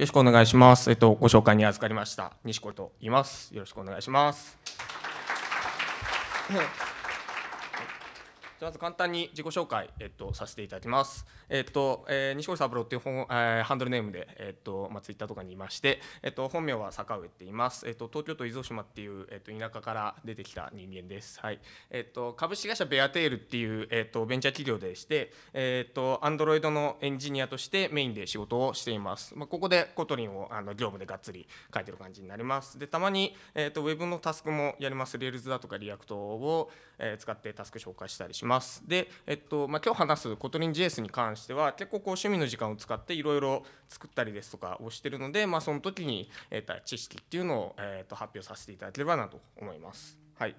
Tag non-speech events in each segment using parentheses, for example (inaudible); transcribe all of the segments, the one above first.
よろしくお願いします。えっと、ご紹介に預かりました。西子と言います。よろしくお願いします。まず簡単に自己紹介、えっと、させていただきます。えっと、えー、西堀三郎っていう本、えー、ハンドルネームで、えっと、まあ、ツイッターとかにいまして、えっと、本名は坂上って言います。えっと、東京都伊豆島っていう、えっと、田舎から出てきた人間です。はい。えっと、株式会社ベアテールっていう、えっと、ベンチャー企業でして、えっと、アンドロイドのエンジニアとしてメインで仕事をしています。まあ、ここでコトリンをあの業務でがっつり書いてる感じになります。で、たまに、えっと、ウェブのタスクもやります。レールズだとかリアクトを、え使ってタスク紹介したりします。で、えっとまあ、今日話すコトリン JS に関しては結構こう趣味の時間を使っていろいろ作ったりですとかをしてるので、まあ、その時に得た知識っていうのを、えっと発表させていただければなと思います。はい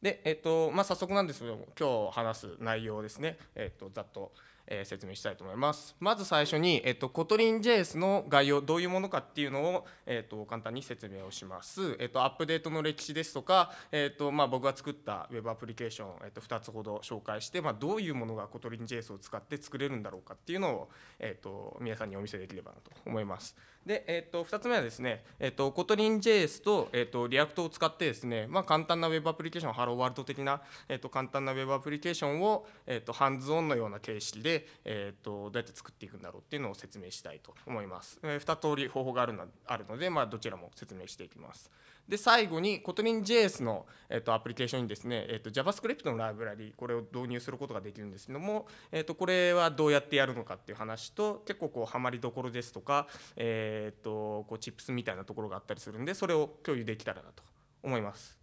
で、えっとまあ、早速なんですけども今日話す内容ですね、えっと、ざっと。えー、説明したいと思います。まず最初に、えっと、コトリン JS の概要、どういうものかっていうのを、えっと、簡単に説明をします。えっと、アップデートの歴史ですとか、えっとまあ、僕が作った Web アプリケーション、えっと、2つほど紹介して、まあ、どういうものがコトリン JS を使って作れるんだろうかっていうのを、えっと、皆さんにお見せできればなと思います。で、えっと、2つ目はですね、えっと、コトリン JS と、えっと、リアクトを使ってですね、まあ、簡単な Web アプリケーション、ハローワールド的な、えっと、簡単な Web アプリケーションを、えっと、ハンズオンのような形式でで、えーと、どうやって作っていくんだろうっていうのを説明したいと思います。えー、2通り方法があるなあるので、まあ、どちらも説明していきます。で最後にコト t ン i n j s の、えーと、アプリケーションにですね、えーと、と JavaScript のライブラリこれを導入することができるんですけども、えー、とこれはどうやってやるのかっていう話と結構こうハマりどころですとか、えー、とこうチップスみたいなところがあったりするんでそれを共有できたらなと思います。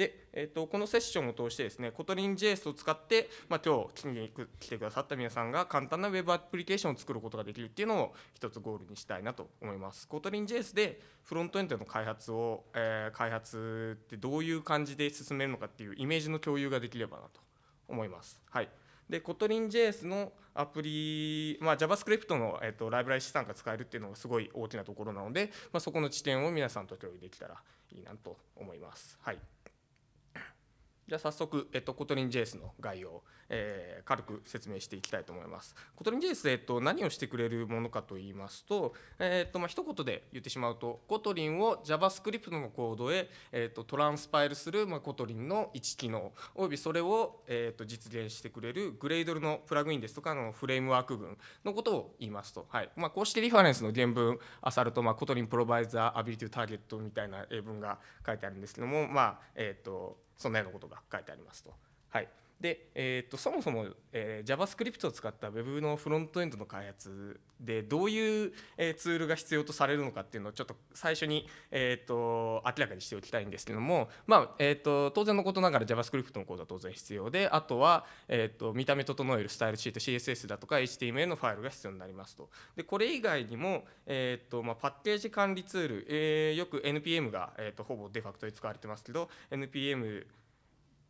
で、えっと、このセッションを通してですねコトリン JS を使って、まあ、今日聞きに来てくださった皆さんが簡単な Web アプリケーションを作ることができるっていうのを一つゴールにしたいなと思いますコトリン JS でフロントエンドの開発を、えー、開発ってどういう感じで進めるのかっていうイメージの共有ができればなと思います。はい、で、コトリン JS のアプリ、まあ、JavaScript の、えっと、ライブラリ資産が使えるっていうのがすごい大きなところなので、まあ、そこの地点を皆さんと共有できたらいいなと思います。はいじゃあ早速、えっと、コトリン JS の概要を、えー、軽く説明していきたいと思います。コトリン JS、えっと、何をしてくれるものかと言いますと、えー、っとまあ、一言で言ってしまうと、コトリンを JavaScript のコードへ、えっと、トランスパイルする、まあ、コトリンの一機能、およびそれを、えっと、実現してくれるグレードルのプラグインですとかのフレームワーク群のことを言いますと、はいまあ、こうしてリファレンスの原文、あさると、まあ、コトリンプロバイザーアビリティターゲットみたいな英文が書いてあるんですけども、まあえっとそのようなことが書いてありますと。はいで、えー、っとそもそも、えー、JavaScript を使った Web のフロントエンドの開発でどういう、えー、ツールが必要とされるのかっていうのをちょっと最初に、えー、っと明らかにしておきたいんですけども、まあえー、っと当然のことながら JavaScript のコードは当然必要であとは、えー、っと見た目整えるスタイルシート CSS だとか HTML のファイルが必要になりますと。でこれ以外にも、えーとまあ、パッケージ管理ツール、えー、よく NPM が、えーと、とほぼデファクトで使われてますけど NPM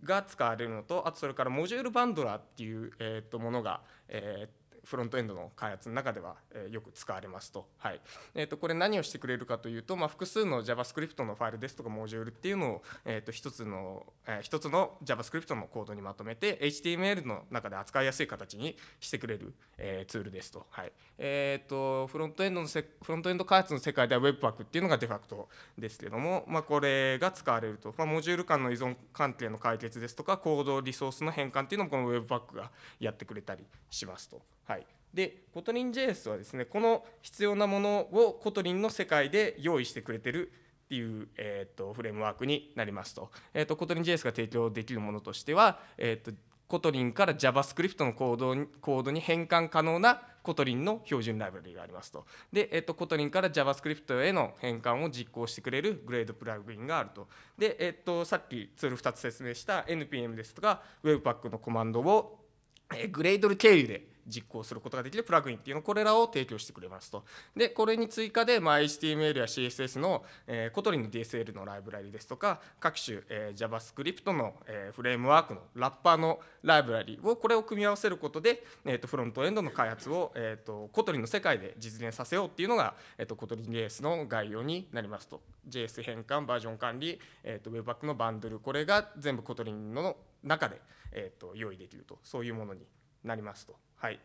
が使われるのとあとそれからモジュールバンドラーっていう、えー、とものが、えー、フロントエンドの開発の中では、えよく使われますと,、はいえー、とこれ何をしてくれるかというと、まあ、複数の JavaScript のファイルですとかモジュールっていうのを、えー、と1つの、えー、つの JavaScript のコードにまとめて HTML の中で扱いやすい形にしてくれる、えツールですと,、はいえとフロントエンドのフロントエンド開発の世界では Webpack っていうのがデファクトですけども、まあ、これが使われると、まあ、モジュール間の依存関係の解決ですとかコードリソースの変換っていうのもこの Webpack がやってくれたりしますと。はい、でコトリン JS はですねこの必要なものをコトリンの世界で用意してくれてるっていう、えーと、フレームワークになりますと,、えーと、コトリン JS が提供できるものとしては、えーと、コトリンから JavaScript のコードにコードに変換可能なコトリンの標準ライブラリがありますと。で、えっと、コトリンから JavaScript への変換を実行してくれるグレードプラグインがあると。で、えっと、さっきツール2つ説明した NPM ですとか Webpack のコマンドをグレードル経由で実行することができるプラグインっていうのこれらを提供してくれますとでこれに追加で、まあ、HTML や CSS の、えー、コトリンの DSL のライブラリですとか各種、えー、JavaScript の、えー、フレームワークのラッパーのライブラリをこれを組み合わせることで、えーと、フロントエンドの開発を、えーと、コトリンの世界で実現させようっていうのが、えーと、コトリン JS の概要になりますと JS 変換バージョン管理、えー、と w e b p a c のバンドルこれが全部コトリンの中で、えー、と用意できるとそういうものになりますと。はい、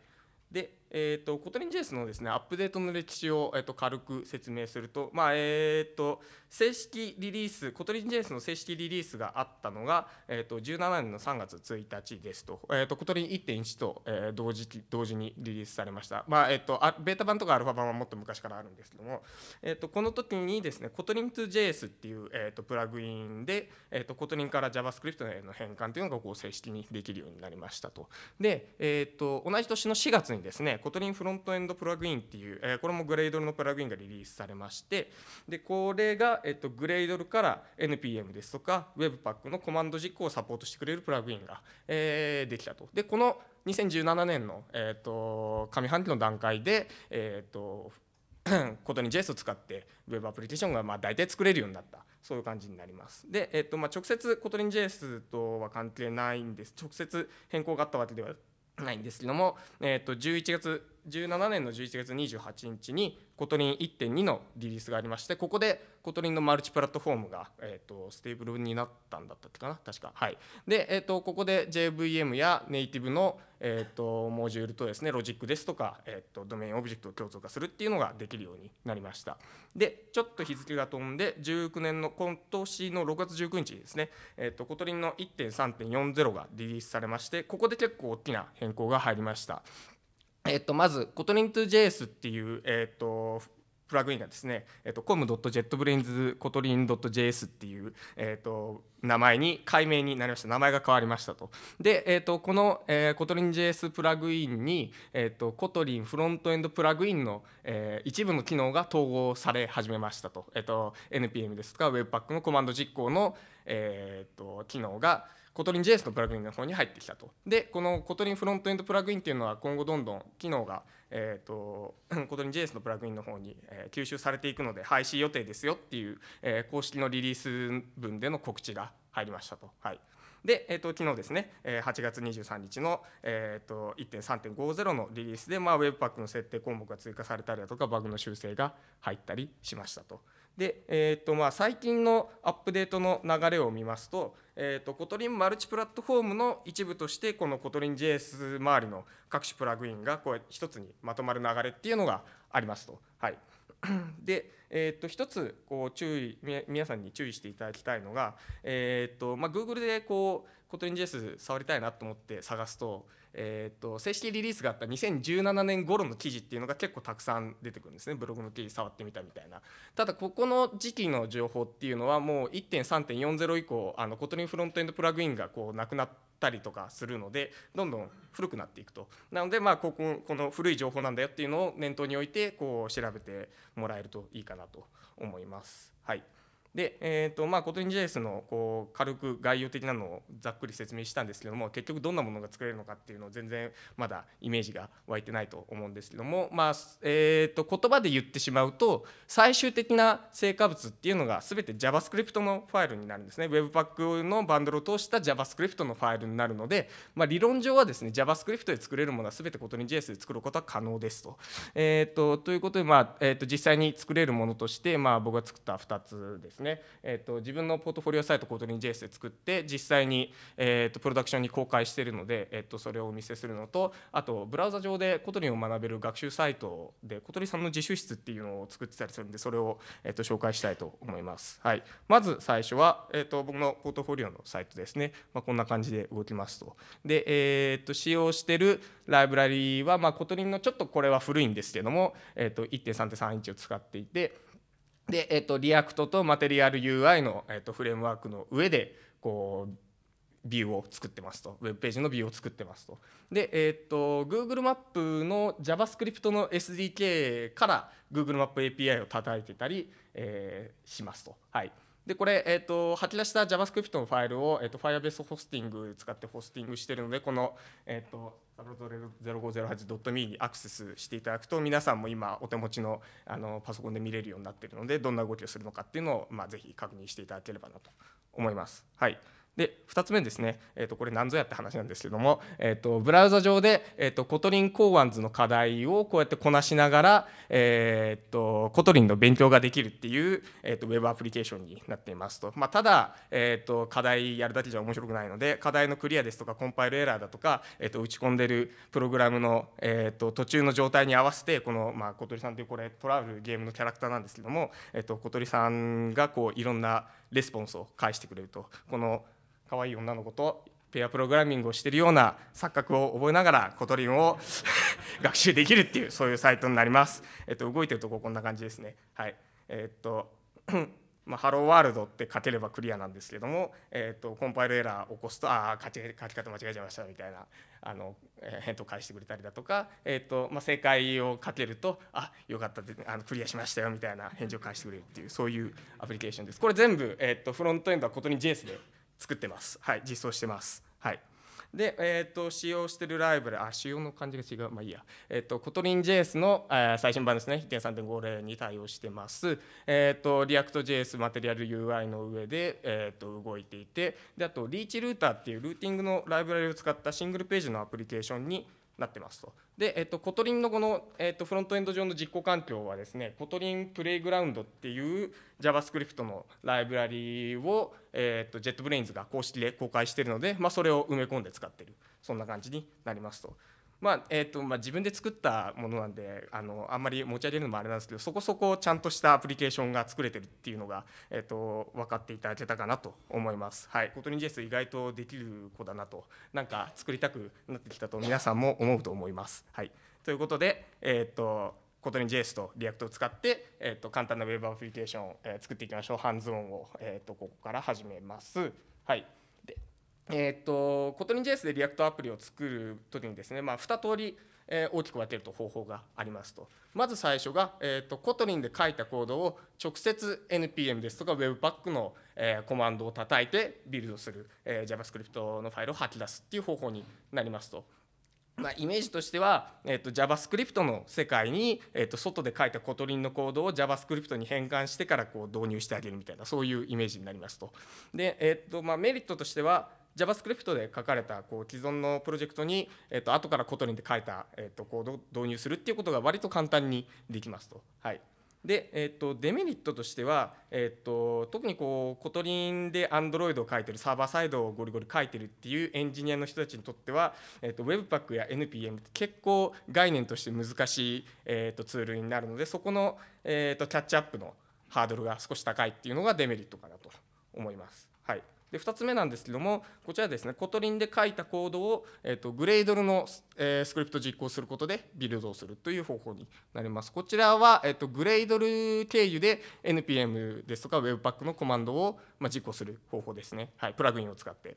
でえーと、コトリン JS のですねアップデートの歴史を、えーと、軽く説明すると,、まあえーと、正式リリースコトリン JS の正式リリースがあったのが、えー、と17年の3月1日ですと,、えー、とコトリン1.1と、えー、同時同時にリリースされました、まあえー、とベータ版とかアルファ版はもっと昔からあるんですけども、えー、とこの時にですねコトリン 2JS っていう、えー、とプラグインで、えー、とコトリンから JavaScript への変換というのがこう正式にできるようになりましたとで、えー、と同じ年の4月にですねコトリンフロントエンドプラグインっていう、えこれもグレードルのプラグインがリリースされましてでこれが、えっと、グレードルから NPM ですとか Webpack のコマンド実行をサポートしてくれるプラグインが、えできたと。でこの2017年の、えー、と上半期の段階で、えー、とことに JS を使って Web アプリケーションがまあ大体作れるようになったそういう感じになります。で、えっとまあ、直接コトリン JS とは関係ないんです直接変更があったわけではないんですけども、えー、と11月2017年の11月28日にコトリン1.2のリリースがありましてここでコトリンのマルチプラットフォームが、えーと、ステーブルになったんだったっけかな確かはいで、えーと、ここで JVM やネイティブの、えーと、モジュールとですねロジックですとか、えー、とドメインオブジェクトを共通化するっていうのができるようになりましたでちょっと日付が飛んで19年の今年の6月19日にですね、えー、とコトリンの1.3.40がリリースされましてここで結構大きな変更が入りましたえっと、まず、コトリンェ j s っていう、えっと、プラグインがですね、えっと、com.jetbrains.kotlin.js っていう、えっと、名前に改名になりました名前が変わりましたとで、えっと、この、えー、kotlin.js プラグインに、えっと、kotlin フロントエンドプラグインの、えー、一部の機能が統合され始めましたと、えっと、npm ですとか Webpack のコマンド実行の、えっと、機能がコトリン JS のプラグインの方に入ってきたと。で、このコトリンフロントエンドプラグインっていうのは今後どんどん機能がえーと、ことに JS のプラグインの方に、えー、吸収されていくので廃止予定ですよっていう、えー、公式のリリース文での告知が入りましたと。はいで、えーと、昨日ですね、8月23日の、えーと、1.3.50のリリースで、まあ、ウェブパックの設定項目が追加されたりだとか、バグの修正が入ったりしましたと。で、えーとまあ、最近のアップデートの流れを見ますと,、えーと、コトリンマルチプラットフォームの一部としてこのコトリン JS 周りの各種プラグインがこう一つにまとまる流れっていうのがありますと。はい、で、えーと、と一つこう注意皆さんに注意していただきたいのが、えーとまあ、Google でこうコトリン JS 触りたいなと思って探すと,、えー、と正式リリースがあった2017年頃の記事っていうのが結構たくさん出てくるんですねブログの記事触ってみたみたいなただここの時期の情報っていうのはもう1.3.40以降あのコトリンフロントエンドプラグインがこうなくなったりとかするのでどんどん古くなっていくとなのでまあこここの古い情報なんだよっていうのを念頭に置いてこう調べてもらえるといいかなと思います。はいで、えーとまあ、k o t ン j s のこう軽く概要的なのをざっくり説明したんですけども結局どんなものが作れるのかっていうのを全然まだイメージが湧いてないと思うんですけども、まあえーと、言葉で言ってしまうと最終的な成果物っていうのが全て JavaScript のファイルになるんですね Webpack のバンドルを通した JavaScript のファイルになるので、まあ、理論上はですね JavaScript で作れるものは全てコトリン j s で作ることは可能ですと。えーと、ということで、まあえーと、と実際に作れるものとして、まあ、僕が作った2つですね。ね、えーと、自分のポートフォリオサイトコードン JS で作って実際に、えーと、プロダクションに公開しているので、えーと、それをお見せするのとあとブラウザ上でコリンを学べる学習サイトで小鳥さんの自習室っていうのを作ってたりするんでそれを、えー、と紹介したいと思います、はい、まず最初は、えー、と僕のポートフォリオのサイトですね、まあ、こんな感じで動きますとで、えー、と使用してるライブラリは、まあ、リンのちょっとこれは古いんですけども、えー、と1.3.31を使っていてで、えっと、リアクトとマテリアル UI の、えっと、フレームワークの上でこうビューを作ってますと、ウェブページのビューを作ってますと。で、えっと、Google マップの JavaScript の SDK から Google マップ API を叩いてたり、えー、しますと。はい。でこれ、えーと、吐き出した JavaScript のファイルを、えーと、Firebase ホスティング使ってホスティングしてるのでこの、えーと、サブロド 0508.me にアクセスしていただくと皆さんも今お手持ちのあのパソコンで見れるようになっているのでどんな動きをするのかっていうのを、まあ、ぜひ確認していただければなと思います。はい、で2つ目ですね、えー、とこれ何ぞやって話なんですけども、えー、とブラウザ上で、えー、とコトリン考案図の課題をこうやってこなしながら、えー、とコトリンの勉強ができるっていう、えー、とウェブアプリケーションになっていますと、まあ、ただ、えー、と課題やるだけじゃ面白くないので課題のクリアですとかコンパイルエラーだとか、えー、と打ち込んでるプログラムの、えー、と途中の状態に合わせてこの、まあ、小鳥さんというこれトラブルゲームのキャラクターなんですけども、えー、と小鳥さんがこういろんなレスポンスを返してくれるとこの可愛い女の子とペアプログラミングをしているような錯覚を覚えながらコトリンを (laughs) 学習できるっていうそういうサイトになります。えっと、動いてるとここんな感じですね。はい。えっと (coughs) まあ、ハローワールドって書ければクリアなんですけども、えっと、コンパイルエラーを起こすとああ書き方間違えちゃいましたみたいなあの、えー、返答返してくれたりだとか、えっとまあ、正解を書けるとあよかったあのクリアしましたよみたいな返事を返してくれるっていうそういうアプリケーションです。これ全部、えっと、フロントエンドはことに JS で作ってます。はい、実装してます。はい。で、えーと、使用してるライブラリあ使用の感じが違うまあいいや、えーと、コトリン JS の、えー、最新版ですね1.3.50に対応してます、えーと、リアクト JS マテリアル UI の上で、えー、と動いていてであとリーチルーターっていうルーティングのライブラリを使ったシングルページのアプリケーションになってますと。で、えっと、コトリンのこの、えっと、フロントエンド上の実行環境はですね、コトリンプレイグラウンドっていう JavaScript のライブラリを、えっと、JetBrains が公式で公開しているので、まあ、それを埋め込んで使っている、そんな感じになりますと。まあえーとまあ、自分で作ったものなんであのあんまり持ち上げるのもあれなんですけどそこそこちゃんとしたアプリケーションが作れてるっていうのが、えーと、分かっていただけたかなと思います。はい、コトリン JS 意外とできる子だなとなんか作りたくなってきたと皆さんも思うと思います。はい、ということで、えーと、とコトリン JS とリアクトを使って、えーと、と簡単な Web アプリケーションを、えー、作っていきましょうハンズオンを、えー、とここから始めます。はいえっ、と、コトリン JS でリアクトアプリを作るときにですね、まあ、2通り、えー、大きく分けると方法がありますと。まず最初が、えっ、と、コトリンで書いたコードを直接 NPM ですとか Webpack の、えー、コマンドを叩いてビルドする、えー、JavaScript のファイルを吐き出すっていう方法になりますと。まあ、イメージとしては、えー、と JavaScript の世界に、えー、と外で書いたコトリンのコードを JavaScript に変換してからこう導入してあげるみたいなそういうイメージになりますと。で、えーとまあ、メリットとしては JavaScript で書かれたこう既存のプロジェクトに、えー、と後からコトリンで書いた、えー、とコードを導入するっていうことが割と簡単にできますと。はいでえー、とデメリットとしては、えー、と特にこうコトリンで Android を書いてるサーバーサイドをゴリゴリ書いてるっていうエンジニアの人たちにとっては、えー、と Webpack や NPM って結構概念として難しい、えー、とツールになるのでそこの、えー、とキャッチアップのハードルが少し高いっていうのがデメリットかなと思います。はいで2つ目なんですけどもこちらですねコトリンで書いたコードを、えー、とグレードルの、えー、スクリプト実行することでビルドをするという方法になりますこちらは、えー、とグレードル経由で NPM ですとか Webpack のコマンドを、まあ、実行する方法ですね、はい、プラグインを使って。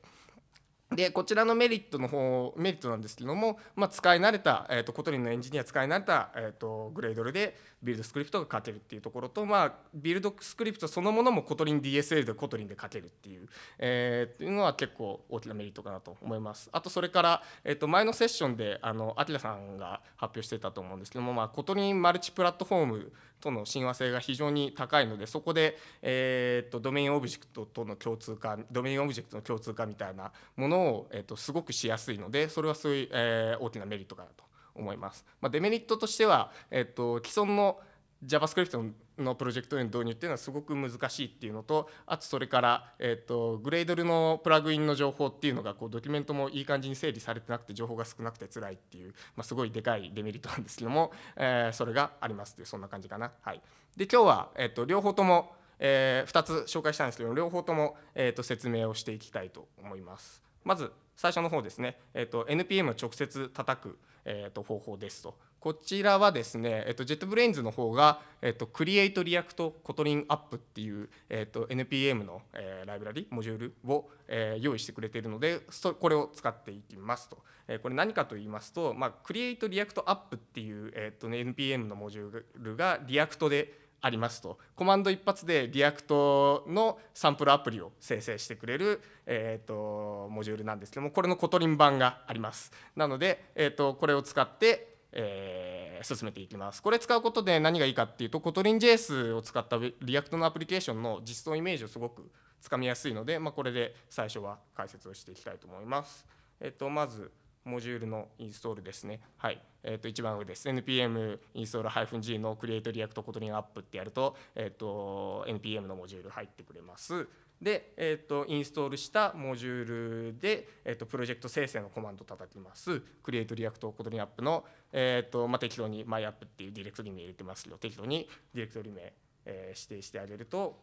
でこちらのメリットの方メリットなんですけども、まあ、使い慣れた、えーと、とコトリンのエンジニア使い慣れた、えーと、グレードルでビルドスクリプトが勝てるっていうところと、まあ、ビルドスクリプトそのものもコトリン DSL でコトリンで書けるっていう,、えー、っていうのは結構大きなメリットかなと思います。あとそれから、えーと、と前のセッションであのアキラさんが発表してたと思うんですけども、まあ、コトリンマルチプラットフォームとの親和性が非常に高いのでそこで、えーと、ドメインオブジェクトとの共通化ドメインオブジェクトの共通化みたいなものを、えーと、すごくしやすいのでそれはすごい、えー、大きなメリットかなと思います。まあ、デメリットとしては、えーと既存の JavaScript のプロジェクトへの導入っていうのはすごく難しいっていうのとあとそれから、えーと、グレードルのプラグインの情報っていうのがこうドキュメントもいい感じに整理されてなくて情報が少なくて辛いっていう、まあ、すごいでかいデメリットなんですけども、えー、それがありますっていうそんな感じかな。はい、で今日は、えーと、両方とも、えー、2つ紹介したんですけど両方とも、えーと説明をしていきたいと思います。まず最初の方ですね、えーと、NPM を直接叩く、えーと、方法ですと。こちらはですね、えっ、ー、と、ジェットブレインズの方が、えっ、ー、と、Create React Kotlin App っていう、えっ、ー、と、NPM の、えライブラリ、モジュールを、え用意してくれているので、これを使っていきますと。えこれ何かと言いますと、まあ、Create React App っていう、えっとね、NPM のモジュールが React で、ありますとコマンド一発でリアクトのサンプルアプリを生成してくれる、えーと、モジュールなんですけどもこれのコトリン版がありますなので、えーと、これを使って、えー、進めていきますこれ使うことで何がいいかっていうとコトリン JS を使ったリアクトのアプリケーションの実装イメージをすごくつかみやすいので、まあ、これで最初は解説をしていきたいと思います。えっ、ー、と、まずモジュールのインストールですね。はい。えっ、ー、と、一番上です。npm インストール -g の create react kotlin app ってやると、えっ、ー、と、npm のモジュール入ってくれます。で、えっ、ー、と、インストールしたモジュールで、えっ、と、プロジェクト生成のコマンド叩きます。create react k o リ l i n app の、えっ、と、まあ、適当に myapp っていうディレクトリ名入れてますよ。適当にディレクトリ名、え指定してあげると、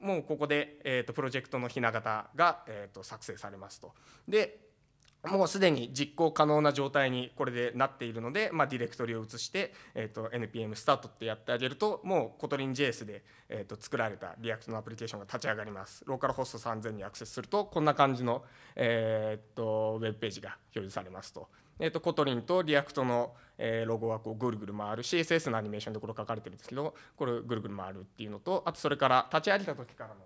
もうここで、えーと、プロジェクトのひな形が、えーと作成されますと。で、もうすでに実行可能な状態にこれでなっているので、まあ、ディレクトリを移して、えーと、NPM スタートってやってあげるともうコトリン JS で、えーと、作られたリアクトのアプリケーションが立ち上がりますローカルホスト3000にアクセスするとこんな感じの、えーと、ウェブページが表示されますと,、えー、とコトリンとリアクトの、えー、ロゴはこうぐるぐる回る CSS のアニメーションでこれ書かれてるんですけどこれぐるぐる回るっていうのとあとそれから立ち上げた時からの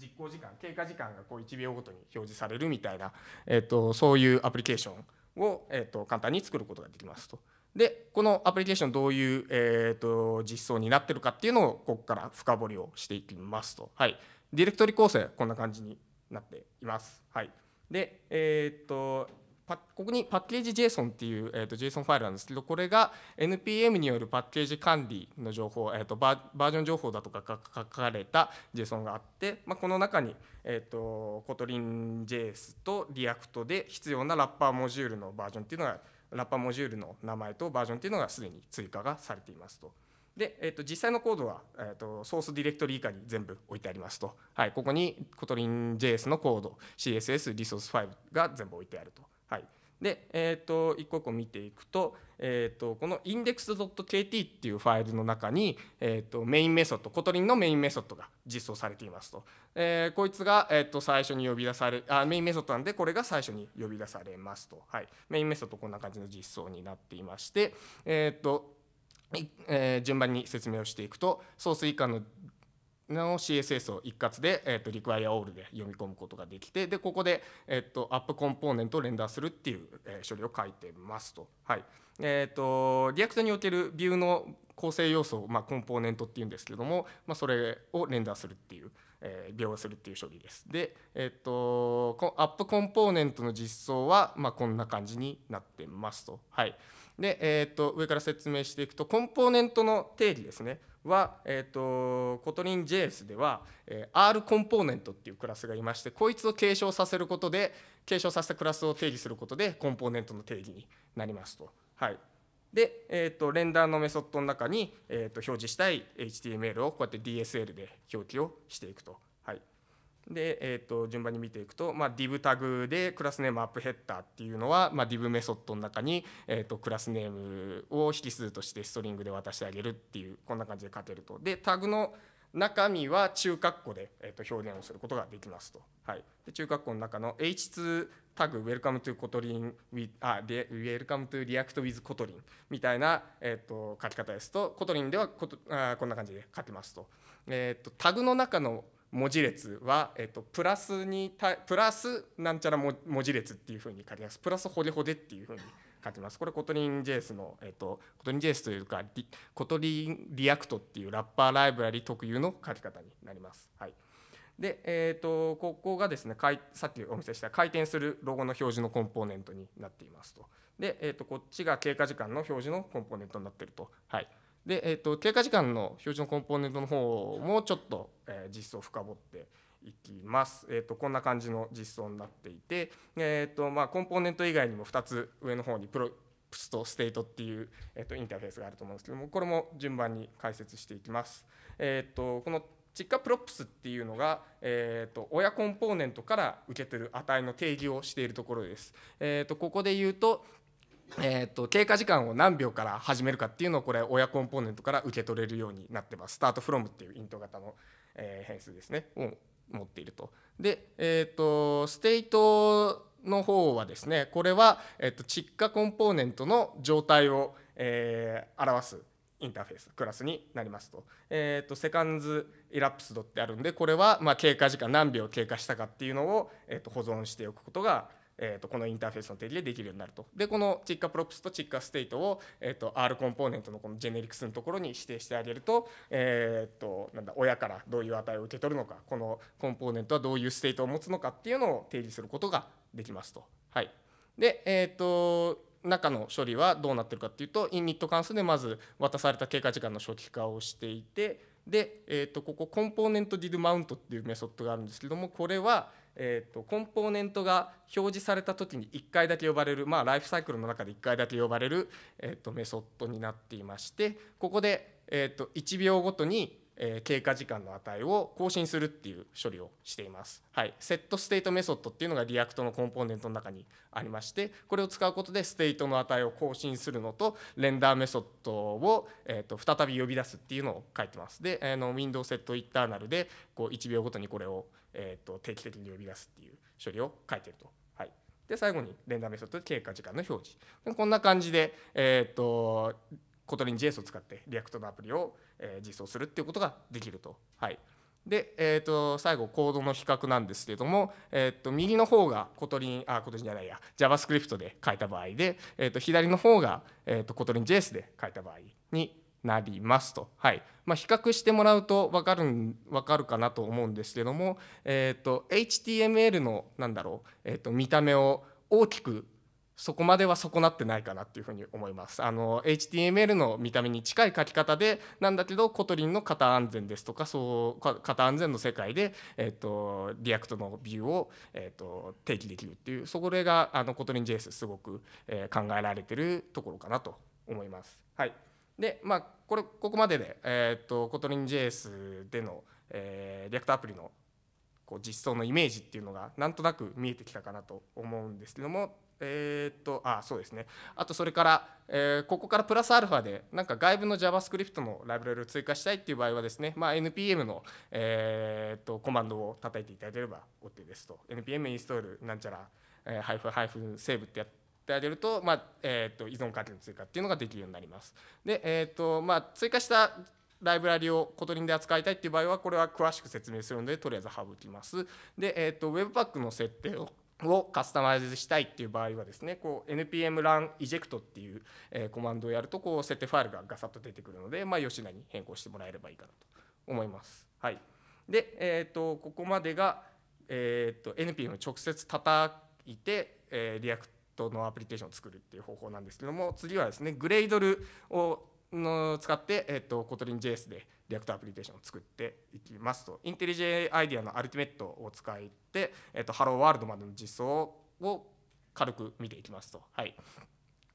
実行時間経過時間がこう1秒ごとに表示されるみたいな、えーと、そういうアプリケーションを、えーと、簡単に作ることができますと。でこのアプリケーションどういう、えーと、実装になってるかっていうのをここから深掘りをしていきますと。はい、ディレクトリ構成こんな感じになっています。はい、で、えー、っとここにパッケージ JSON っていう、えー、と JSON ファイルなんですけど、これが NPM によるパッケージ管理の情報、えー、とバージョン情報だとか書かれた JSON があって、まあ、この中に、えー、とコトリン JS と React で必要なラッパーモジュールのバージョンっていうのが、ラッパーモジュールの名前とバージョンっていうのがすでに追加がされていますと。で、えー、と実際のコードは、えー、とソースディレクトリ以下に全部置いてありますと、はい、ここにコトリン JS のコード CSS リソース5が全部置いてあると。はい、で、えーと、一個一個見ていくと,、えーと、この i n d e x k t っていうファイルの中に、えーと、とメインメソッドコトリンのメインメソッドが実装されていますと、えー、こいつが、えー、と最初に呼び出されあメインメソッドなんでこれが最初に呼び出されますと、はい、メインメソッドこんな感じの実装になっていまして、えーとえー、順番に説明をしていくとソース以下のの CSS を一括で、えーと、リクワイアオールで読み込むことができてでここで、えーと、アップコンポーネントを連打するっていう、えー、処理を書いてますと。はいえーと、リアクトにおけるビューの構成要素を、まあ、コンポーネントっていうんですけども、まあ、それを連打するっていう、えー、描画するっていう処理です。で、えっ、ー、と、アップコンポーネントの実装は、まあ、こんな感じになってますと。はい、で、えっ、ー、と上から説明していくとコンポーネントの定義ですね。は、えーと、コトリン JS では、えー、R コンポーネントっていうクラスがいましてこいつを継承させることで継承させたクラスを定義することでコンポーネントの定義になりますと。はい、で、えーと、レンダーのメソッドの中に、えーと表示したい HTML をこうやって DSL で表記をしていくと。で、えー、と順番に見ていくと、まあ、div タグでクラスネームアップヘッダーっていうのは、まあ、div メソッドの中に、えー、とクラスネームを引数としてストリングで渡してあげるっていうこんな感じで勝てると。でタグの中身は中括弧で、えー、と表現をすることができますと。はい、で中括弧の中の H2 タグ Welcome to k o w あ e l c o m e to React with Kotlin みたいな、えー、と書き方ですとコトリンではこあこんな感じで書けますと,、えー、とタグの中の文字列は、えっと、プラスにプラスなんちゃら文字列っていうふうに書きますプラスほでほでっていうふうに書きますこれコトリン JS の、えっと、コトリン JS というかリコトリンリアクトっていうラッパーライブラリ特有の書き方になります。はいで、えーと、ここがですねさっきお見せした回転するロゴの表示のコンポーネントになっていますとで、えーと、とこっちが経過時間の表示のコンポーネントになっていると。はいで、えーと、経過時間の表示のコンポーネントの方もちょっと、えー、実装を深掘っていきます、えーと、こんな感じの実装になっていて、えーとまあ、コンポーネント以外にも2つ上の方にプロプスとステートっていう、えーと、インターフェースがあると思うんですけどもこれも順番に解説していきます。えー、とこの実家プロップスっていうのが、えーと、親コンポーネントから受けてる値の定義をしているところです。えーとここで言うと,、えーと、経過時間を何秒から始めるかっていうのをこれ親コンポーネントから受け取れるようになってます。スタートフロムっていうイント型の、え変数ですねを持っていると。で、えーと、ステイトの方はですねこれは、えーと、窒化コンポーネントの状態を、えー、表すインターフェースクラスになりますと,、えーと、セカンズイラプスドってあるんでこれは、ま経過時間何秒経過したかっていうのを、えー、と保存しておくことがえー、とこのインターフェースの定義でできるようになると。でこのチッカプロプスとチッカステイトを、えー、と R コンポーネントのこのジェネリクスのところに指定してあげると,、えー、となんだ親からどういう値を受け取るのかこのコンポーネントはどういうステートを持つのかっていうのを定義することができますと。はい、で、えっと中の処理はどうなってるかっていうとインニット関数でまず渡された経過時間の初期化をしていてで、えー、とここコンポーネントディルマウントっていうメソッドがあるんですけどもこれは、えーと、コンポーネントが表示された時に1回だけ呼ばれる、まあ、ライフサイクルの中で1回だけ呼ばれる、えーと、メソッドになっていましてここで、えーと、1秒ごとに、えー、経過時間の値を更新するっていう処理をしています。はい、セットステートメソッドっていうのがリアクトのコンポーネントの中にありましてこれを使うことでステートの値を更新するのとレンダーメソッドを、えー、と再び呼び出すっていうのを書いてます。で、えー、の Windows セットインターナルでこう1秒ごとにこれをえーと、定期的に呼び出すっていう処理を書いてると。はい、で最後にレンダーメソッドで経過時間の表示こんな感じで、えーと、コトリン JS を使ってリアクトのアプリを、えー、実装するっていうことができると。はいで、えーと、最後コードの比較なんですけれども、えーと、右の方がコトリンあコトリンじゃないや JavaScript で書いた場合で、えーと、と左の方が、えー、とコトリン JS で書いた場合になりますと、はいまあ、比較してもらうと分かる分かるかなと思うんですけども、えーと、HTML のなんだろう、えーと、見た目を大きくそこまでは損なってないかなっていうふうに思います。あの HTML の見た目に近い書き方でなんだけどコトリンの型安全ですとかそう型安全の世界で、えーと、リアクトのビューを、えーと、定義できるっていうそこがあのコトリン JS すごく、えー、考えられてるところかなと思います。はいでまあこれここまでで、えー、っとコトリン JS での、えー、リアクトアプリのこう実装のイメージっていうのがなんとなく見えてきたかなと思うんですけどもえー、っとあそうですねあとそれから、えー、ここからプラスアルファでなんか外部の JavaScript のライブラリを追加したいっていう場合はですね、まあ、NPM の、えー、っとコマンドを叩いていただければ OK ですと NPM インストールなんちゃらハイフハイフセーブってやっててあげると,、まあえーと、依存関係の追加っていうのができるようになります。で、えーとまあ、追加したライブラリをコトリンで扱いたいっていう場合はこれは詳しく説明するのでとりあえず省きます。で、えーと、Webpack の設定ををカスタマイズしたいっていう場合はですねこう npm run eject っていう、えー、コマンドをやるとこう設定ファイルがガサッと出てくるので、まあ、吉田に変更してもらえればいいかなと思います。はい、で、えーと、ここまでが、えーと、npm を直接叩いて、えー、リアクトのアプリケーションを作るっていう方法なんですけども次はですねグレイドルをの使って、えっとコトリン JS でリアクトアプリケーションを作っていきますとインテリジェアイディアのアルティメットを使って、えっとハローワールドまでの実装を軽く見ていきますと。はい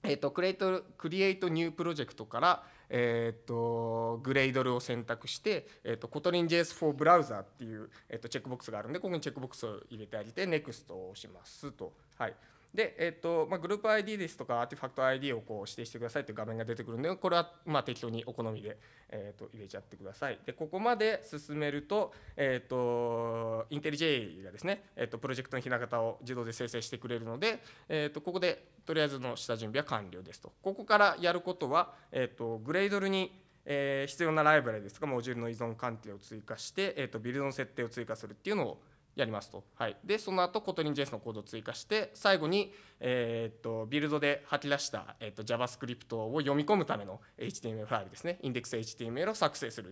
えっとクレイトクリエイトニュープロジェクトから、えっとグレイドルを選択して、えっとコトリン JS4 ブラウザーっていう、えっとチェックボックスがあるんでここにチェックボックスを入れてあげて NEXT を押しますと。はいで、えっとまあ、グループ ID ですとかアーティファクト ID をこう指定してくださいという画面が出てくるのでこれはまあ適当にお好みで、えっと、入れちゃってくださいでここまで進めると,、えっとインテリ J がですね、えっと、プロジェクトのひな形を自動で生成してくれるので、えっと、ここでとりあえずの下準備は完了ですとここからやることは、えっと、グレードルにえー、必要なライブラリですとかモジュールの依存関係を追加して、えー、とビルドの設定を追加するっていうのをやりますと、はい、でその後コトリン JS のコードを追加して最後に、えー、っとビルドで吐き出した、えー、っと JavaScript を読み込むための HTML ファイルですねインデックス HTML を作成するっ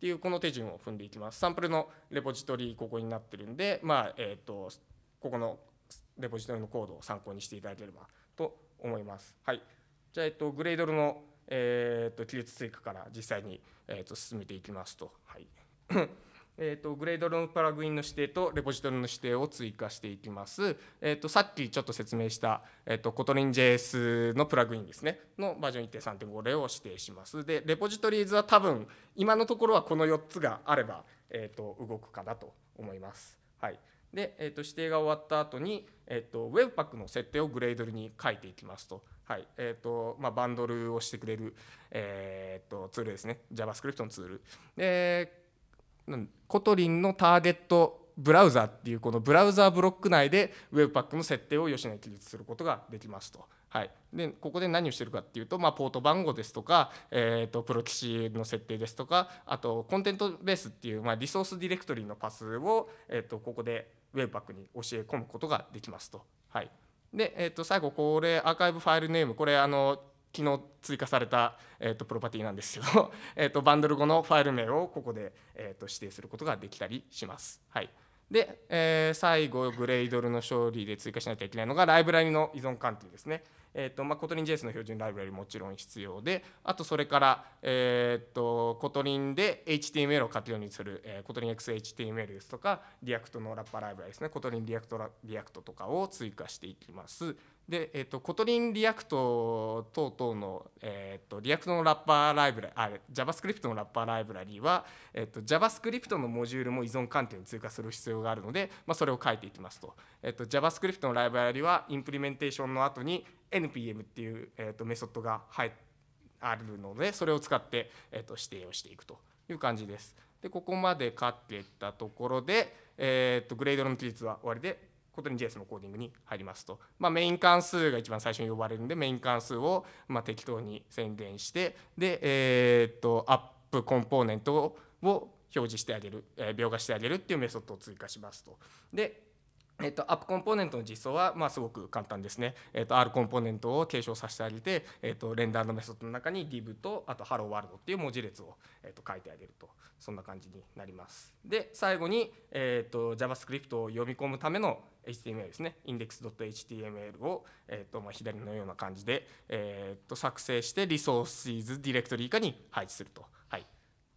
ていうこの手順を踏んでいきますサンプルのレポジトリここになってるんで、まあえー、っとここのレポジトリのコードを参考にしていただければと思います。はい、じゃあ、えっと、グレードルの、えー、っと、亀裂追加から実際に、えっと、進めていきますと。はいえーと、グレードルのプラグインの指定とレポジトリの指定を追加していきます。えーと、さっきちょっと説明した、えーと、コトリン JS のプラグインですねのバージョン1.3.50を指定します。でレポジトリーズは多分今のところはこの4つがあれば、えー、と動くかなと思います。はい、で、えー、と指定が終わった後に、えー、と Webpack の設定をグレードルに書いていきますと。はいえーとまあ、バンドルをしてくれる、えーと、とツールですね JavaScript のツール。でコトリンのターゲットブラウザーっていうこのブラウザブロック内で Webpack の設定を吉野に記述することができますと。はい、でここで何をしてるかっていうと、まあ、ポート番号ですとか、えーと、プロキシの設定ですとかあとコンテントベースっていう、まあ、リソースディレクトリのパスを、えーと、ここで Webpack に教え込むことができますと。はい、で、えーと最後これアーカイブファイルネームこれあの昨日追加された、えーと、プロパティなんですけど (laughs) えーとバンドル後のファイル名をここで、えーと、指定することができたりします。はい、で、えー、最後グレイドルの勝利で追加しなきゃいけないのがライブラリの依存関係ですね。えーとまあ、コトリン JS の標準ライブラリもちろん必要であとそれから、えーと、コトリンで HTML を書くようにする、えー、コトリン XHTML ですとかリアクトのラッパーライブラリですねコトリンリアクトリアクトとかを追加していきます。で、えっと、コトリンリアクト等々の、えっと、リアクトのラッパーライブラリあ JavaScript のラッパーライブラリーは、えっと、JavaScript のモジュールも依存観点を通過する必要があるので、まあ、それを書いていきますと,、えっと JavaScript のライブラリはインプリメンテーションの後に NPM っていう、えっとメソッドが入あるのでそれを使って、えっと指定をしていくという感じです。でここまで書けたところで、えっとグレードの記述は終わりでことに JS のコーディングに入りますと、まあ、メイン関数が一番最初に呼ばれるんでメイン関数をま適当に宣言してで、えっとアップコンポーネントを表示してあげる、え描画してあげるっていうメソッドを追加しますと。でえっと、アップコンポーネントの実装は、まあ、すごく簡単ですね。えっと、R コンポーネントを継承させてあげて、えっと、レンダーのメソッドの中に div と、あと hello world っていう文字列を、えっと、書いてあげると、そんな感じになります。で、最後に、えっと、JavaScript を読み込むための HTML ですね、index.html を、えっとまあ、左のような感じで、えっと、作成して、リソース e s ディレクトリ以下に配置すると。はい。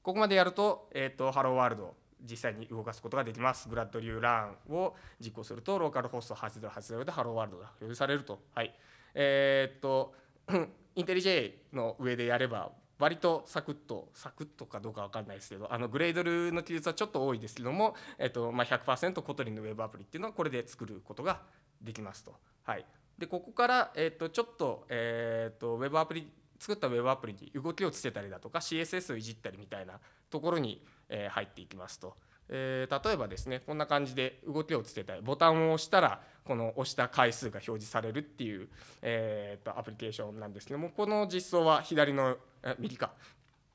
ここまでやると、えっと、hello world 実際に動かすことができます。ブラッドリューランを実行すると、ローカルホスト8080でハローワールドが表示されると。はい。えー、っと、(clears throat) インテリ J の上でやれば、割とサクッと、サクッとかどうか分かんないですけど、あのグレードルの記述はちょっと多いですけども、えっとまあ100、コトリンのウェブアプリっていうのはこれで作ることができますと。はい、でここから、えっと、ちょっと,、えっとウェブアプリ作ったウェブアプリに動きをつけたりだとか CSS をいじったりみたいなところにえ入っていきますと。え例えばですねこんな感じで動きをつけたいボタンを押したらこの押した回数が表示されるっていう、えー、とアプリケーションなんですけどもこの実装は左の右か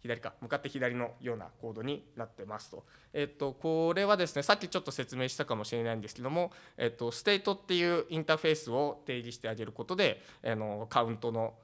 左か向かって左のようなコードになってますと,、えー、とこれはですねさっきちょっと説明したかもしれないんですけども、えー、とステートっていうインターフェースを定義してあげることで、えのカウントの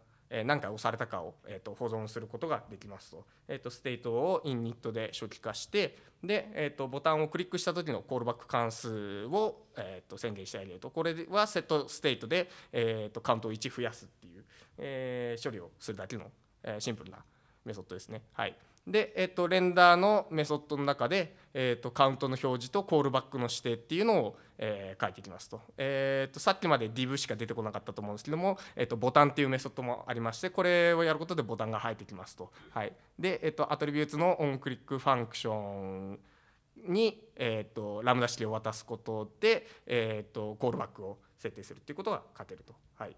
何回押されたかを、えー、と保存することができますと,、えー、とステートをインニットで初期化してで、えー、とボタンをクリックした時のコールバック関数を、えー、と宣言してあげるとこれはセットステートで、えー、とカウントを1増やすっていう、えー、処理をするだけの、えー、シンプルなメソッドですね。はいで、えっと、レンダーのメソッドの中で、えっと、カウントの表示とコールバックの指定っていうのを、えー、書いていきますと,、えっとさっきまで div しか出てこなかったと思うんですけども、えっと、ボタンっていうメソッドもありましてこれをやることでボタンが生えてきますと、はい、で、えっと、アトリビューツのオンクリックファンクションに、えっと、ラムダ式を渡すことで、えっと、コールバックを設定するっていうことが書けると。はい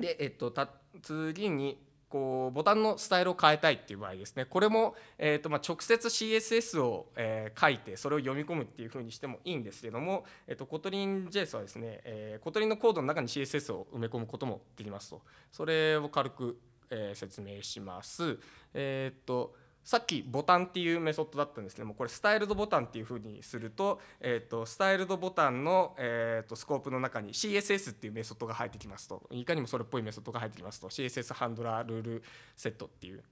でえっと、た次に、こうボタンのスタイルを変えたいっていう場合ですねこれも、えとまあ、直接 CSS を、え書いてそれを読み込むっていうふうにしてもいいんですけども、えと、コトリン JS はですね、えコトリンのコードの中に CSS を埋め込むこともできますとそれを軽く、え説明します。えっとさっきボタンっていうメソッドだったんですけどもこれスタイルドボタンっていうふうにすると,、えと、スタイルドボタンの、えと、とスコープの中に CSS っていうメソッドが入ってきますといかにもそれっぽいメソッドが入ってきますと CSS ハンドラールールセットっていう、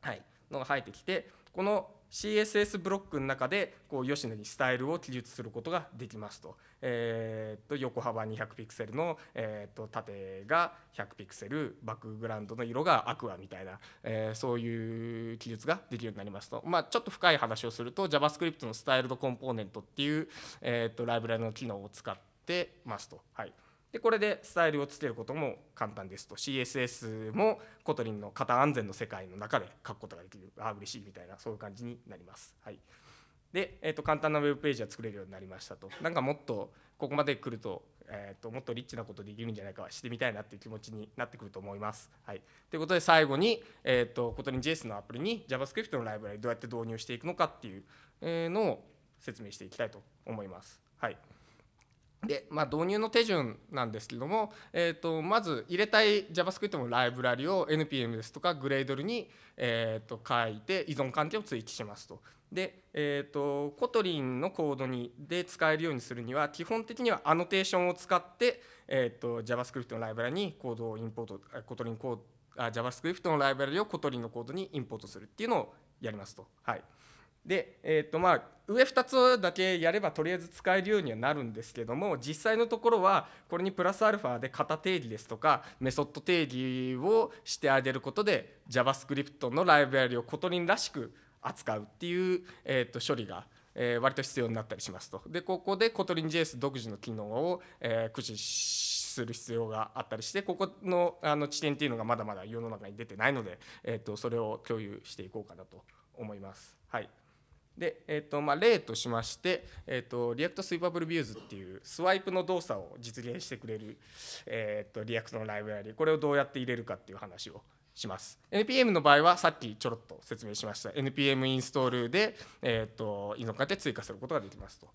はい、のが入ってきてこの CSS ブロックの中でこう吉野にスタイルを記述することができますと,、えー、と横幅200ピクセルの、えー、と縦が100ピクセルバックグラウンドの色がアクアみたいな、えー、そういう記述ができるようになりますと、まあ、ちょっと深い話をすると JavaScript のスタイルドコンポーネントっていう、えー、とライブラリの機能を使ってますと。はいでこれでスタイルをつけることも簡単ですと CSS もコトリンの型安全の世界の中で書くことができるああ嬉しいみたいなそういう感じになります。はい、で、えー、と簡単なウェブページは作れるようになりましたとなんかもっとここまで来ると,、えー、ともっとリッチなことできるんじゃないかしてみたいなっていう気持ちになってくると思います。はい、ということで最後に、えー、とコトリン JS のアプリに JavaScript のライブラリどうやって導入していくのかっていうのを説明していきたいと思います。はいでまあ、導入の手順なんですけども、えー、とまず入れたい JavaScript のライブラリを NPM ですとか Gradle に、えー、と書いて依存関係を追記しますと。で、えー、とコトリンのコードにで使えるようにするには基本的にはアノテーションを使って、えー、と JavaScript のライブラリにコードをインポートコトリンコードあ JavaScript のライブラリをコトリンのコードにインポートするっていうのをやりますと。はいで、えーとまあ、上2つだけやればとりあえず使えるようにはなるんですけども実際のところはこれにプラスアルファで型定義ですとかメソッド定義をしてあげることで JavaScript のライブラリをコトリンらしく扱うっていう、えー、と処理が、えー、割と必要になったりしますと。でここでコトリン JS 独自の機能を、えー、駆使する必要があったりしてここのあの知見っていうのがまだまだ世の中に出てないので、えー、とそれを共有していこうかなと思います。はいで、えーとまあ、例としまして、えーと、React Swappable Views っていうスワイプの動作を実現してくれる、えーと、React のライブラリこれをどうやって入れるかっていう話をします。NPM の場合はさっきちょろっと説明しました NPM インストールで、えーと、と依存関追加することができますと。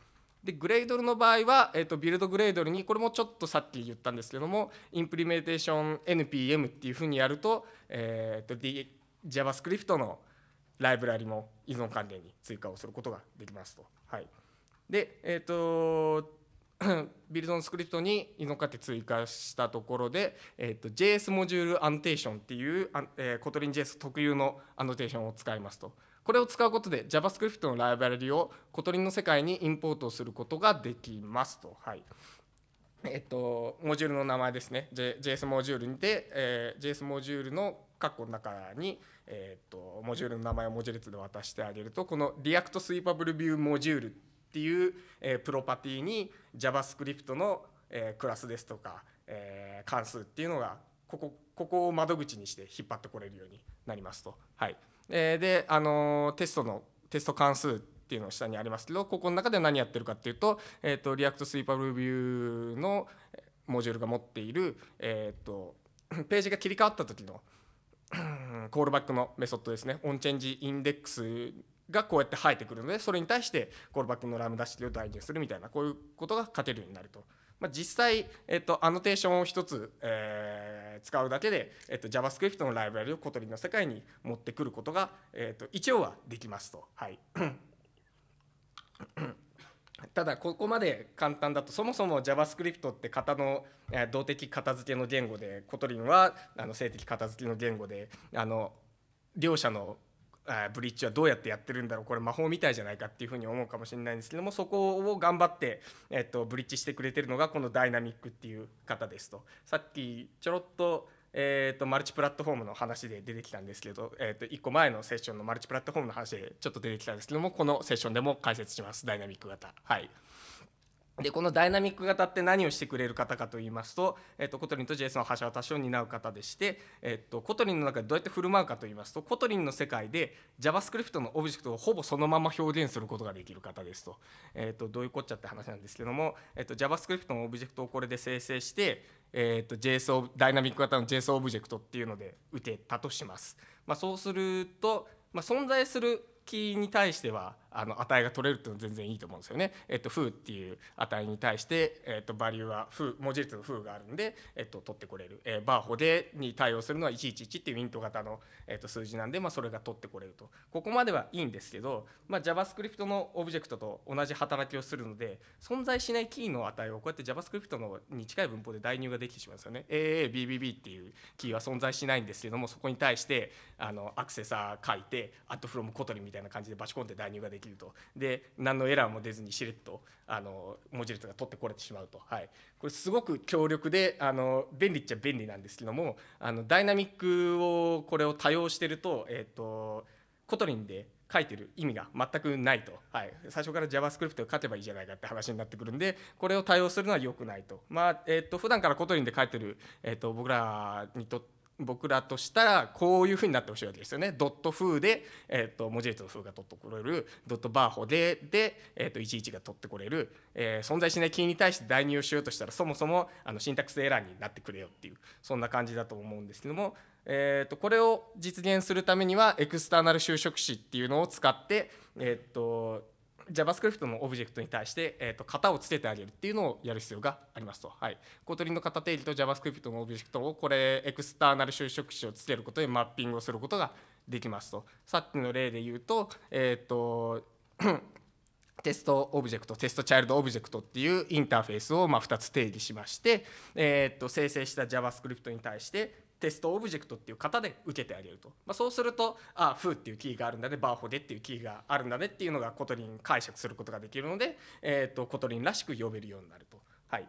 でグレードルの場合は、えーと、ビルドグレードルにこれもちょっとさっき言ったんですけどもインプリメンテーション NPM っていうふうにやると,、えーと、と JavaScript の、ライブラリも依存関連に追加をすることができますと。はい、で、えっ、ー、と、(coughs) ビルドのスクリプトに依存関程追加したところで、えーと、JS モジュールアノテーションっていう、えー、コトリン JS 特有のアノテーションを使いますと。これを使うことで JavaScript のライブラリをコトリンの世界にインポートすることができますと。はいえっ、と、モジュールの名前ですね。J、JS モジュールにて、えー、JS モジュールの括弧の中に、えー、とモジュールの名前を文字列で渡してあげるとこの React Sweepable View モジュールっていう、えー、プロパティに JavaScript の、えー、クラスですとか、えー、関数っていうのがここここを窓口にして引っ張ってこれるようになりますと。はい、えー、で、あのテストのテスト関数っていうの下にありますけどここの中で何やってるかっていうと,、えーと、React Sweepable View のモジュールが持っている、えーとページが切り替わった時の、コールバックのメソッドですねオンチェンジインデックスがこうやって生えてくるのでそれに対してコールバックのラムダ式を大事にするみたいなこういうことが書けるようになると。まあ、実際、えっと、アノテーションを1つ、えー、使うだけで、えっと、JavaScript のライブラリを小鳥の世界に持ってくることが、えっと、一応はできますと。はいただここまで簡単だとそもそも JavaScript って型の動的片付けの言語でコトリンはあの性的片付けの言語であの両者のブリッジはどうやってやってるんだろうこれ魔法みたいじゃないかっていうふうに思うかもしれないんですけどもそこを頑張って、えっと、ブリッジしてくれてるのがこのダイナミックっていう方ですとさっきちょろっとえーと、マルチプラットフォームの話で出てきたんですけど、えーと、1個前のセッションのマルチプラットフォームの話でちょっと出てきたんですけどもこのセッションでも解説しますダイナミック型。はいでこのダイナミック型って何をしてくれる方かと言いますと、えっと、コトリンと JS の橋渡しを担う方でして、えっと、コトリンの中でどうやって振る舞うかと言いますとコトリンの世界で JavaScript のオブジェクトをほぼそのまま表現することができる方ですと、えっと、どういうこっちゃって話なんですけども、えっと、JavaScript のオブジェクトをこれで生成して、えーと、JS ダイナミック型の JS オブジェクトっていうので打てたとします。まあ、そうすると、まあ、存在するキーに対してはあの値が取れるっていうのは全然いいと思うんですよね。えっと、フーっていう値に対して、えっと、バリューはフー文字列のフーがあるんで、えっと、取ってこれる、えー、バーホでに対応するのは111っていうウィント型の、えっと、数字なんで、まあ、それが取ってこれるとここまではいいんですけど、まあ、JavaScript のオブジェクトと同じ働きをするので存在しないキーの値をこうやって JavaScript のに近い文法で代入ができてしまうんですよね。AABBB っていうキーは存在しないんですけどもそこに対してあのアクセサー書いてアットフロムコトリみたいな感じでバチコンって代入ができきるとで何のエラーも出ずにしれっとあの文字列が取ってこれてしまうと、はい、これすごく強力であの便利っちゃ便利なんですけどもあのダイナミックをこれを多用してると,、えーと、コトリンで書いてる意味が全くないと、はい、最初から JavaScript を書けばいいじゃないかって話になってくるんでこれを対応するのは良くないとまあえっ、ー、と普段からコトリンで書いてる、えーと、と僕らにとって僕らとしたらこういうふうになってほしいわけですよね。ドット風で、えーと、文字列の風が取ってこれるドットバーホでで、えーと、11が取ってこれる、えー、存在しないキーに対して代入しようとしたらそもそもあのシンタクスエラーになってくれよっていうそんな感じだと思うんですけども、えーと、とこれを実現するためにはエクスターナル就職詞っていうのを使って、えー、と JavaScript のオブジェクトに対して、えーと、型をつけてあげるっていうのをやる必要がありますと。はい、コトリンの型定理と JavaScript のオブジェクトをこれエクスターナル就職詞をつけることでマッピングをすることができますと。さっきの例で言うと,、えーと、(clears throat) テストオブジェクトテストチャイルドオブジェクトっていうインターフェースをま2つ定義しまして、えー、と生成した JavaScript に対してテストオブジェクトっていう型で受けてあげると、まあ、そうするとああフーっていうキーがあるんだねバーホデっていうキーがあるんだねっていうのがコトリン解釈することができるので、えーと、コトリンらしく呼べるようになると。はい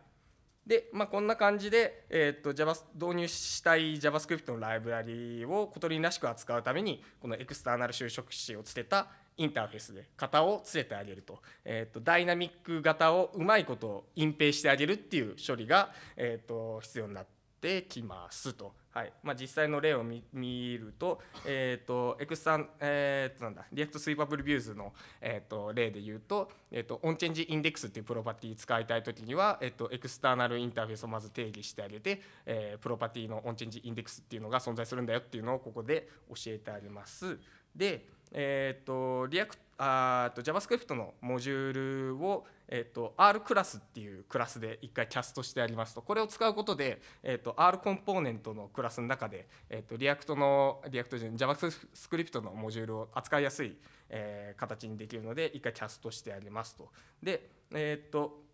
でまあ、こんな感じで、えーと、Java 導入したい JavaScript のライブラリをコトリンらしく扱うためにこのエクスターナル就職詞をつけたインターフェースで型をつけてあげると,、えーと、ダイナミック型をうまいこと隠蔽してあげるっていう処理が、えーと、と必要になってってきますと。はいまあ、実際の例を見ると,、えーと、エクスタン、えー、となんだリアクトスイーパブルビューズの、えーと、例で言うと,、えーと、オンチェンジインデックスっていうプロパティ使いたい時には、えー、とエクスターナルインターフェースをまず定義してあげて、えー、プロパティのオンチェンジインデックスっていうのが存在するんだよっていうのをここで教えてあります。で、えー、とリアクあと JavaScript のモジュールを、えー、と R クラスっていうクラスで一回キャストしてありますとこれを使うことで、えー、と R コンポーネントのクラスの中で、えー、と React のリアクト t JavaScript のモジュールを扱いやすい、えー、形にできるので一回キャストしてありますと。で、えっ、ー、と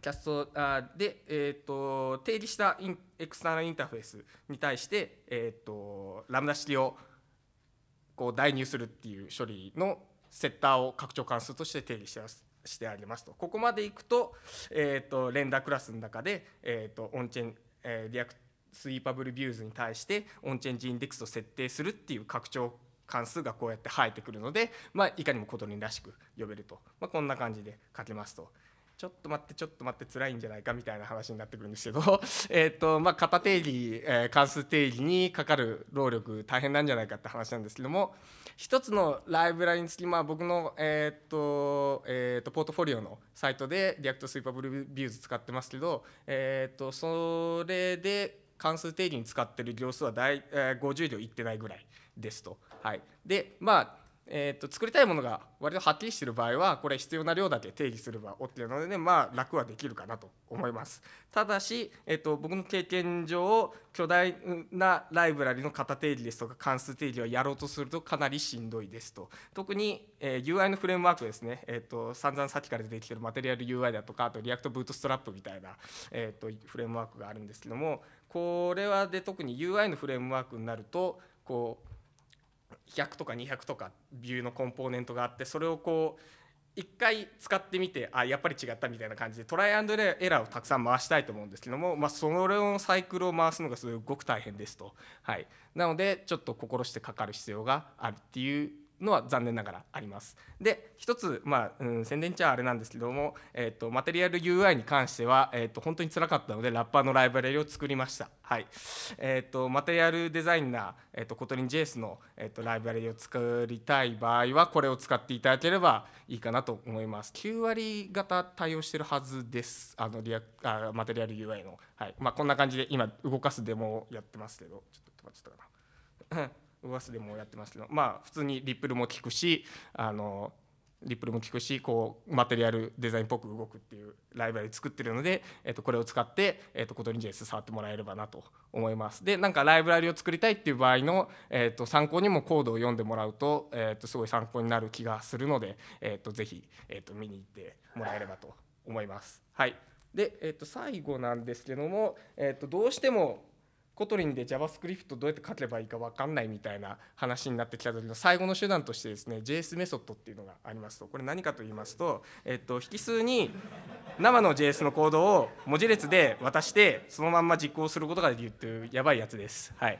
キャストで、えーと、定義したインエクスターナルインターフェースに対して、えーと、とラムダ式をこう代入するっていう処理のセッターを拡張関数として定義してますしてありますとここまでいくと,、えーと、レンダークラスの中で、えーと、オンチェン、えー、リアクスイーパブルビューズに対してオンチェンジインデックスを設定するっていう拡張関数がこうやって生えてくるので、まあ、いかにもリンらしく呼べると、まあ、こんな感じで書けますと。ちょっと待ってちょっと待って辛いんじゃないかみたいな話になってくるんですけど (laughs) えっとまあ型定理、えー、関数定理にかかる労力大変なんじゃないかって話なんですけども一つのライブラリにつきまあ僕のえっとえっとポートフォリオのサイトで React スイーパブルビューズ使ってますけどえっとそれで関数定理に使ってる行数は大、えー、50行ってないぐらいですと。はい、でまあえー、と作りたいものが割とはっきりしてる場合はこれ必要な量だけ定義すれば OK なので、ね、まあ、楽はできるかなと思いますただし、えー、と僕の経験上巨大なライブラリの型定義ですとか関数定義をやろうとするとかなりしんどいですと特に、え UI のフレームワークですね、えー、と散々さっきから出てきてるマテリアル UI だとかあとリアクトブートストラップみたいな、えー、とフレームワークがあるんですけどもこれはで特に UI のフレームワークになるとこう100とか200とかビューのコンポーネントがあってそれをこう一回使ってみてあやっぱり違ったみたいな感じでトライアンドエラーをたくさん回したいと思うんですけども、まあ、それのサイクルを回すのがすごく大変ですと、はい、なのでちょっと心してかかる必要があるっていうのは残念ながらあります。で一つ、まあうん、宣伝っちゃあれなんですけども、えーと、マテリアル UI に関しては、えーと、本当につらかったのでラッパーのライブラリを作りました。はいえーと、マテリアルデザインナー、えー、とコトリン JS の、えー、とライブラリを作りたい場合はこれを使っていただければいいかなと思います。9割型対応してるはずです。あのリアあマテリアル UI の、はいまあ、こんな感じで今動かすデモをやってますけどちょっと待ってたかな。(laughs) o でもやってますけどまあ普通にリップルも効くしあのリップルも効くしこうマテリアルデザインっぽく動くっていうライブラリ作ってるので、えっと、これを使って、えっと、コトリン JS 触ってもらえればなと思いますでなんかライブラリを作りたいっていう場合の、えっと、参考にもコードを読んでもらうと、えっと、すごい参考になる気がするので、えっと、ぜひ、えっと、見に行ってもらえればと思います。はいでえっと、最後なんですけども、えっと、どうしてもコトリンで JavaScript どうやって書けばいいか分かんないみたいな話になってきた時の最後の手段としてですね JS メソッドっていうのがありますとこれ何かと言いますと、えっと、引数に生の JS のコードを文字列で渡してそのまんま実行することができるっていうやばいやつです。はい、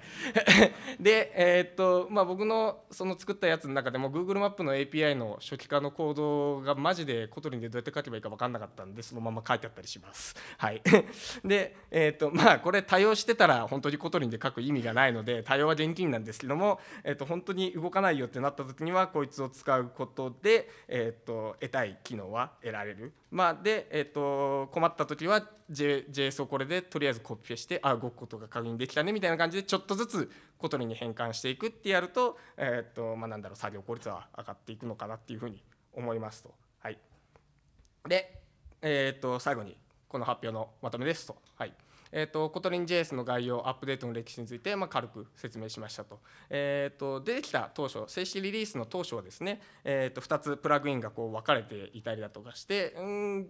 (laughs) で、えっとまあ、僕のその作ったやつの中でも Google マップの API の初期化のコードがマジでコトリンでどうやって書けばいいか分かんなかったんでそのまま書いてあったりします。はい、(laughs) で、えっとまあ、これ対応してたら本トリコトリンで書く意味がないので対応は現金なんですけども、えー、と本当に動かないよってなった時にはこいつを使うことで、えー、と得たい機能は得られる。まあ、で、えー、と困った時は J JS をこれでとりあえずコピペしてあ動くことが確認できたねみたいな感じでちょっとずつコトリンに変換していくってやると,、えーとまあ、なんだろう作業効率は上がっていくのかなっていうふうに思いますと。はい、で、えー、と最後にこの発表のまとめですと。はいえーと、コトリン JS の概要アップデートの歴史について、まあ、軽く説明しましたと,、えーと、出てきた当初正式リリースの当初はですね、えーと、2つプラグインがこう分かれていたりだとかしてうん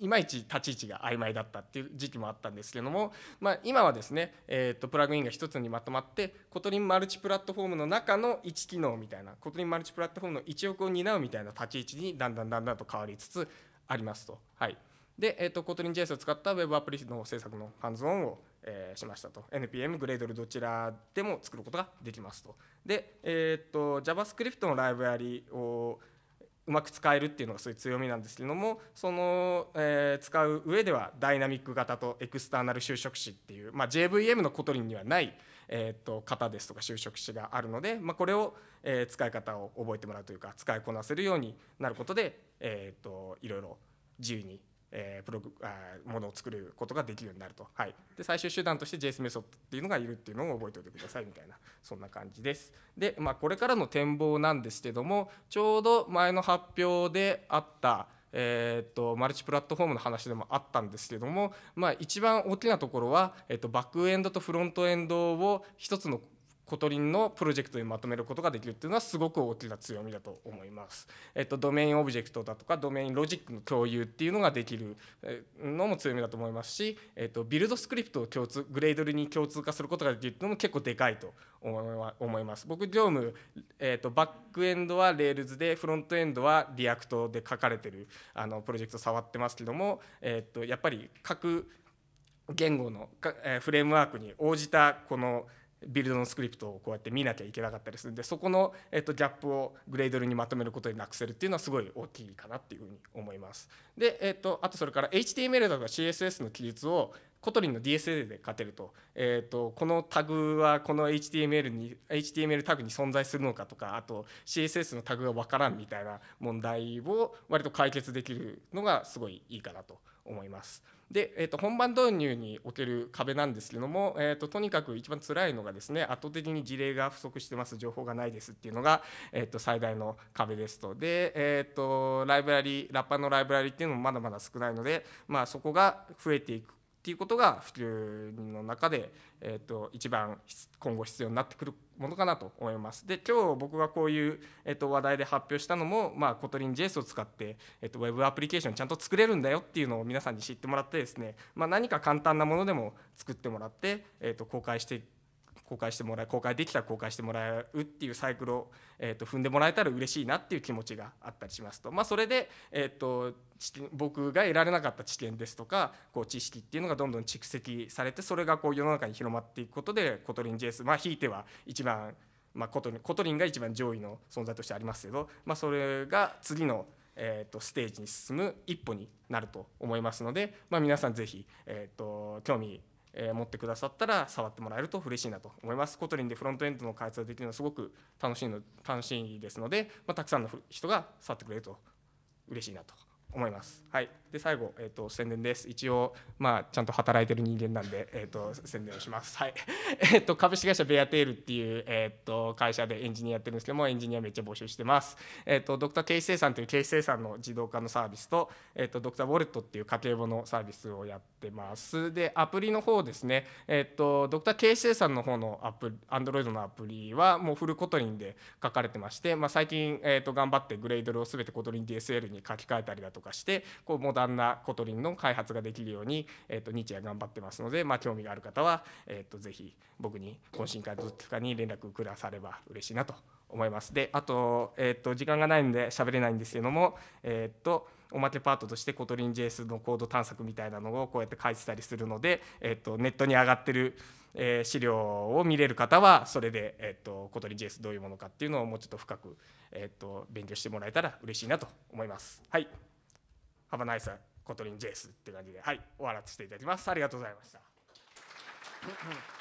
いまいち立ち位置が曖昧だったっていう時期もあったんですけども、まあ、今はですね、えー、とプラグインが1つにまとまってコトリンマルチプラットフォームの中の1機能みたいなコトリンマルチプラットフォームの一億を担うみたいな立ち位置にだんだんだんだんと変わりつつありますと。はいで、えーと、コ k o t j s を使った Web アプリの制作のハンズオンを、えー、しましたと。NPM、グレードルどちらでも作ることができますと。で、えーと、JavaScript のライブラリをうまく使えるっていうのがそういう強みなんですけれどもその、えー、使う上ではダイナミック型とエクスターナル就職詞っていう、まあ、JVM のコトリンにはない、えー、と型ですとか就職詞があるので、まあ、これを、えー、使い方を覚えてもらうというか使いこなせるようになることで、えー、といろいろ自由にえー、プログあものを作ることができるようになると、はい、で最終手段として JS メソッドっていうのがいるっていうのを覚えておいてくださいみたいなそんな感じです。で、まあ、これからの展望なんですけどもちょうど前の発表であった、えーと、マルチプラットフォームの話でもあったんですけども、まあ、一番大きなところは、えーと、とバックエンドとフロントエンドを一つのコトリンのプロジェクトにまとめることができるっていうのはすごく大きな強みだと思います。えっと、ドメインオブジェクトだとかドメインロジックの共有っていうのができるのも強みだと思いますし、えっと、ビルドスクリプトを共通グレードルに共通化することができるっていうのも結構でかいと思います。僕業務、えっと、バックエンドは Rails でフロントエンドは React で書かれてるあのプロジェクト触ってますけども、えっと、やっぱり各言語の、えフレームワークに応じたこの、ビルドのスクリプトをこうやって見なきゃいけなかったりするんでそこの、えっと、ギャップをグレードルにまとめることでなくせるっていうのはすごい大きいかなっていうふうに思います。で、えっと、あとそれから HTML とか CSS の記述をコトリンの DSA で勝てると,、えーと、とこのタグはこの HTML, に HTML タグに存在するのかとかあと CSS のタグが分からんみたいな問題を割と解決できるのがすごいいいかなと思います。で、えー、と本番導入における壁なんですけども、えー、ととにかく一番辛いのがですね圧倒的に事例が不足してます情報がないですっていうのが、えー、と最大の壁ですとで、えー、とライブラリラッパのライブラリっていうのもまだまだ少ないので、まあ、そこが増えていくっていうことが普及の中で、えーと、と一番今後必要になってくるものかなと思います。で今日僕がこういう、えーと、話題で発表したのも、まあ、コトリン JS を使って、えーと、と Web アプリケーションちゃんと作れるんだよっていうのを皆さんに知ってもらってですね、まあ、何か簡単なものでも作ってもらって、えー、と公開していく。公開してもらう公開できたら公開してもらうっていうサイクルを、えー、と踏んでもらえたら嬉しいなっていう気持ちがあったりしますと、まあ、それで、えーと、僕が得られなかった知見ですとかこう知識っていうのがどんどん蓄積されてそれがこう世の中に広まっていくことでコトリン JS まあひいては一番、まあ、コトリンコトリンが一番上位の存在としてありますけど、まあ、それが次のえーと、ステージに進む一歩になると思いますので、まあ、皆さん是非えーと、と興味えー、持ってくださったら触ってもらえると嬉しいなと思います。コトリンでフロントエンドの開発ができるのはすごく楽しいの楽しいですので、まあ、たくさんの人が触ってくれると嬉しいなと思います。はいで最後、えーと、宣伝です一応、まあ、ちゃんと働いてる人間なんで、えーと、宣伝をします、はい (laughs) えと、株式会社ベアテールっていう、えー、と会社でエンジニアやってるんですけどもエンジニアめっちゃ募集してます、えー、とドクター経費生産という経費生産の自動化のサービスと,、えー、とドクターウォレットっていう家計簿のサービスをやってますでアプリの方ですね、えー、とドクター経費生産の方のアプリ a n ド r o のアプリはもうフルコトリンで書かれてまして、まあ、最近、えー、と頑張ってグレードルを全てコトリン DSL に書き換えたりだとかしてこうモダダなコトリンの開発ができるように、えーと、日夜頑張ってますので、まあ、興味がある方は、えーと、ぜひ僕に懇親会とかに連絡くだされば嬉しいなと思います。であと,、えーと、時間がないんで喋れないんですけども、えー、とおまけパートとしてコトリン JS のコード探索みたいなのをこうやって書いてたりするので、えー、とネットに上がってるえ資料を見れる方はそれで、えーと、とコトリ JS どういうものかっていうのをもうちょっと深く、えーと勉強してもらえたら嬉しいなと思います。はい h バナイ a nice k o t l i JS って感じで、はい、終わらせていただきます。ありがとうございました。